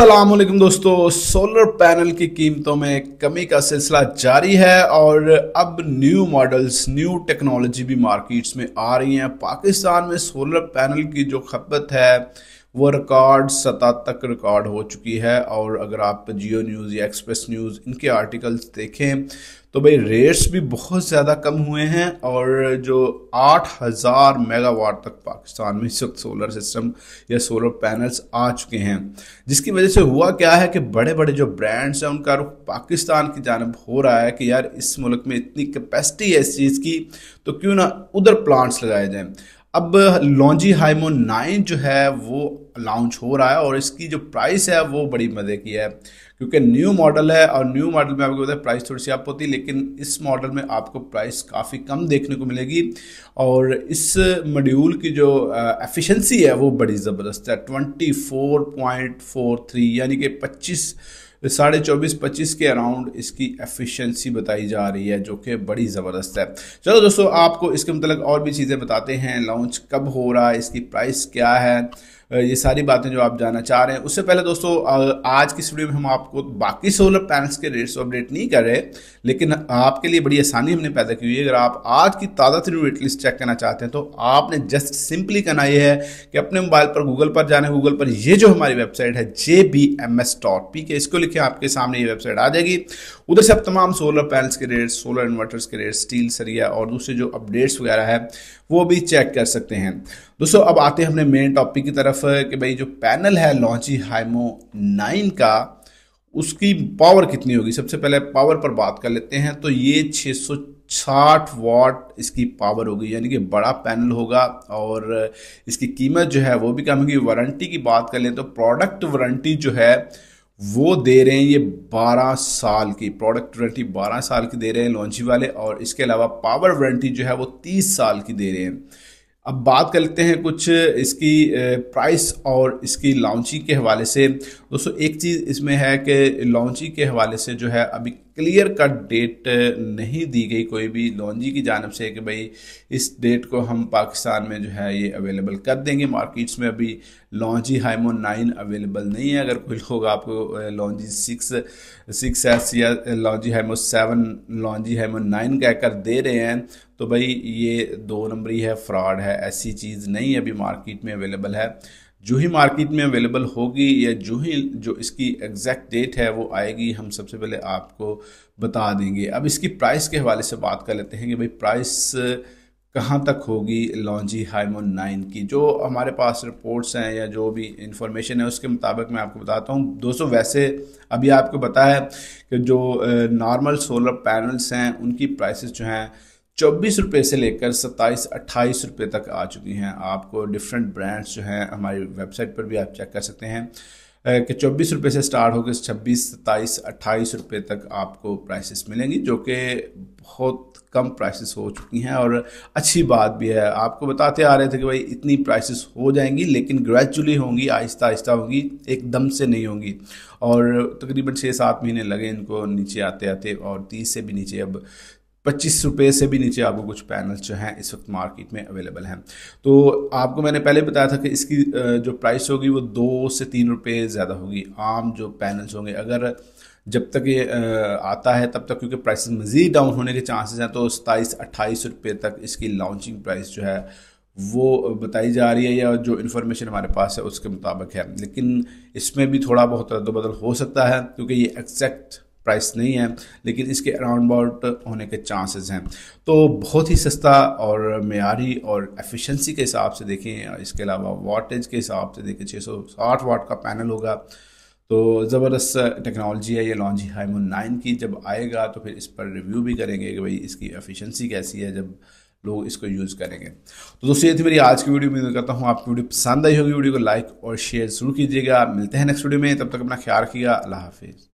असलकम दोस्तों solar panel की कीमतों में कमी का सिलसिला जारी है और अब न्यू मॉडल्स न्यू टेक्नोलॉजी भी मार्केट्स में आ रही हैं पाकिस्तान में सोलर पैनल की जो खपत है वो रिकॉर्ड सतह तक रिकॉर्ड हो चुकी है और अगर आप जियो न्यूज़ या एक्सप्रेस न्यूज़ इनके आर्टिकल्स देखें तो भाई रेट्स भी बहुत ज़्यादा कम हुए हैं और जो 8000 मेगावाट तक पाकिस्तान में इस वक्त सोलर सिस्टम या सोलर पैनल्स आ चुके हैं जिसकी वजह से हुआ क्या है कि बड़े बड़े जो ब्रांड्स हैं उनका रुख पाकिस्तान की जानब हो रहा है कि यार इस मुल्क में इतनी कैपेसिटी है इस चीज़ की तो क्यों ना उधर प्लांट्स लगाए जाएँ अब लॉन्जी हाइमो नाइन जो है वो लॉन्च हो रहा है और इसकी जो प्राइस है वो बड़ी मज़े की है क्योंकि न्यू मॉडल है और न्यू मॉडल में आपको बताया प्राइस थोड़ी सी आप होती है लेकिन इस मॉडल में आपको प्राइस काफ़ी कम देखने को मिलेगी और इस मॉड्यूल की जो एफिशिएंसी है वो बड़ी ज़बरदस्त है twenty four point four three यानी कि पच्चीस साढ़े चौबीस पच्चीस के अराउंड इसकी एफिशिएंसी बताई जा रही है जो कि बड़ी ज़बरदस्त है चलो दोस्तों आपको इसके मतलब और भी चीज़ें बताते हैं लॉन्च कब हो रहा है इसकी प्राइस क्या है ये सारी बातें जो आप जानना चाह रहे हैं उससे पहले दोस्तों आज की वीडियो में हम आपको बाकी सोलर पैनल्स के रेट्स अपडेट नहीं कर रहे लेकिन आपके लिए बड़ी आसानी हमने पैदा की हुई है अगर आप आज की ताज़ा तरी रेट लिस्ट चेक करना चाहते हैं तो आपने जस्ट सिंपली करना यह है कि अपने मोबाइल पर गूगल पर जाना गूगल पर ये जो हमारी वेबसाइट है J B M S dot P K इसको लिखे आपके सामने ये वेबसाइट आ जाएगी उधर से आप तमाम सोलर पैनल्स के रेट सोलर इन्वर्टर्स के रेट स्टील सरिया और दूसरे जो अपडेट्स वगैरह है वो भी चेक कर सकते हैं दोस्तों अब आते हैं हमने मेन टॉपिक की तरफ तरफ कि भाई जो पैनल है लॉन्ची हाइमो नाइन का उसकी पावर कितनी होगी सबसे पहले पावर पर बात कर लेते हैं तो ये 660 वाट इसकी पावर होगी यानी कि बड़ा पैनल होगा और इसकी कीमत जो है वो भी कम होगी वारंटी की बात कर लें तो प्रोडक्ट वारंटी जो है वो दे रहे हैं ये 12 साल की प्रोडक्ट वारंटी 12 साल की दे रहे हैं लॉन्ची वाले और इसके अलावा पावर वारंटी जो है वो 30 साल की दे रहे हैं अब बात कर लेते हैं कुछ इसकी प्राइस और इसकी लॉन्चिंग के हवाले से दोस्तों एक चीज़ इसमें है कि लॉन्चिंग के हवाले से जो है अभी क्लियर कट डेट नहीं दी गई कोई भी लॉन्जी की जानब से कि भाई इस डेट को हम पाकिस्तान में जो है ये अवेलेबल कर देंगे मार्केट्स में अभी लॉन्जी हाइमो नाइन अवेलेबल नहीं है अगर कोई लोग आपको लॉन्जी सिक्स सिक्स एस या लॉन्जी हाइमो सेवन लॉन्जी हाइमो नाइन कहकर दे रहे हैं तो भाई ये दो नंबरी है फ्रॉड है ऐसी चीज़ नहीं अभी मार्केट में अवेलेबल है जो ही मार्केट में अवेलेबल होगी या जो ही जो इसकी एग्जैक्ट डेट है वो आएगी हम सबसे पहले आपको बता देंगे अब इसकी प्राइस के हवाले से बात कर लेते हैं कि भाई प्राइस कहाँ तक होगी लॉन्जी हाईमोन नाइन की जो हमारे पास रिपोर्ट्स हैं या जो भी इंफॉर्मेशन है उसके मुताबिक मैं आपको बताता हूँ दोस्तों वैसे अभी आपको बताया कि जो नॉर्मल सोलर पैनल्स हैं उनकी प्राइसेस जो हैं चौबीस रुपये से लेकर सत्ताईस अट्ठाईस रुपये तक आ चुकी हैं आपको डिफरेंट ब्रांड्स जो हैं हमारी वेबसाइट पर भी आप चेक कर सकते हैं कि चौबीस रुपये से स्टार्ट होकर छब्बीस सत्ताईस अट्ठाईस रुपये तक आपको प्राइसेस मिलेंगी जो कि बहुत कम प्राइसेस हो चुकी हैं और अच्छी बात भी है आपको बताते आ रहे थे कि भाई इतनी प्राइसेस हो जाएंगी लेकिन ग्रेजुअली होंगी आहिस्ता आहिस्ता होंगी एकदम से नहीं होंगी और तकरीबन छः सात महीने लगे इनको नीचे आते आते और तीस से भी नीचे अब पच्चीस रुपये से भी नीचे आपको कुछ पैनल जो हैं इस वक्त मार्केट में अवेलेबल हैं तो आपको मैंने पहले बताया था कि इसकी जो प्राइस होगी वो दो से तीन रुपये ज़्यादा होगी आम जो पैनल्स होंगे अगर जब तक ये आता है तब तक क्योंकि प्राइस मज़ीद डाउन होने के चांसेस हैं तो सताईस अट्ठाईस रुपये तक इसकी लॉन्चिंग प्राइस जो है वो बताई जा रही है या जो इन्फॉर्मेशन हमारे पास है उसके मुताबिक है लेकिन इसमें भी थोड़ा बहुत रद्दबदल हो सकता है क्योंकि ये एक्जैक्ट प्राइस नहीं है लेकिन इसके अराउंड अबाउट होने के चांसेस हैं तो बहुत ही सस्ता और मैारी और एफिशिएंसी के हिसाब से देखें इसके अलावा वाटेज के हिसाब से देखें 660 वाट का पैनल होगा तो ज़बरदस्त टेक्नोलॉजी है ये लॉन्जी हाईमोन नाइन की जब आएगा तो फिर इस पर रिव्यू भी करेंगे कि भाई इसकी एफिशिएंसी कैसी है जब लोग इसको यूज़ करेंगे तो दोस्तों ये थी मेरी आज की वीडियो मैं करता हूँ आपकी वीडियो पसंद आई होगी वीडियो को लाइक और शेयर जरूर कीजिएगा मिलते हैं नेक्स्ट वीडियो में तब तक अपना ख्याल रखिएगा अल्लाह हाफिज़